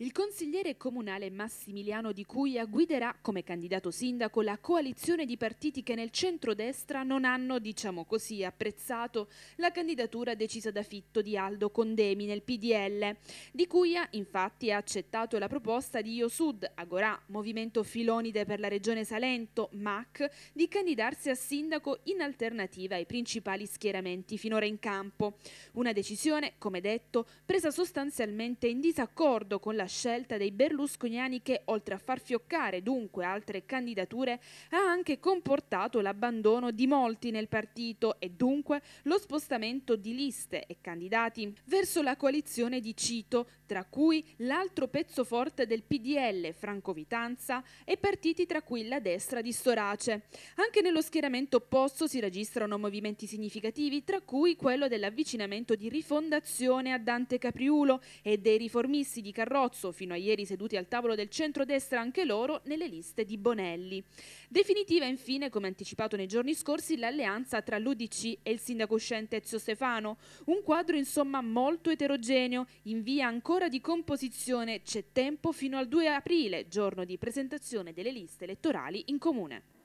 Il consigliere comunale Massimiliano Di Cuia guiderà come candidato sindaco la coalizione di partiti che nel centro-destra non hanno, diciamo così, apprezzato la candidatura decisa da Fitto di Aldo Condemi nel PDL. Di Cuia infatti ha accettato la proposta di Io Sud, Agorà, Movimento Filonide per la Regione Salento, MAC, di candidarsi a sindaco in alternativa ai principali schieramenti finora in campo. Una decisione, come detto, presa sostanzialmente in disaccordo con la la scelta dei berlusconiani che, oltre a far fioccare dunque altre candidature, ha anche comportato l'abbandono di molti nel partito e dunque lo spostamento di liste e candidati verso la coalizione di Cito, tra cui l'altro pezzo forte del PDL, Franco Vitanza, e partiti tra cui la destra di Storace. Anche nello schieramento opposto si registrano movimenti significativi, tra cui quello dell'avvicinamento di rifondazione a Dante Capriulo e dei riformisti di Carrozza Cozzo, fino a ieri seduti al tavolo del centrodestra anche loro, nelle liste di Bonelli. Definitiva infine, come anticipato nei giorni scorsi, l'alleanza tra l'UDC e il sindaco uscente Ezio Stefano, un quadro insomma molto eterogeneo, in via ancora di composizione, c'è tempo fino al 2 aprile, giorno di presentazione delle liste elettorali in comune.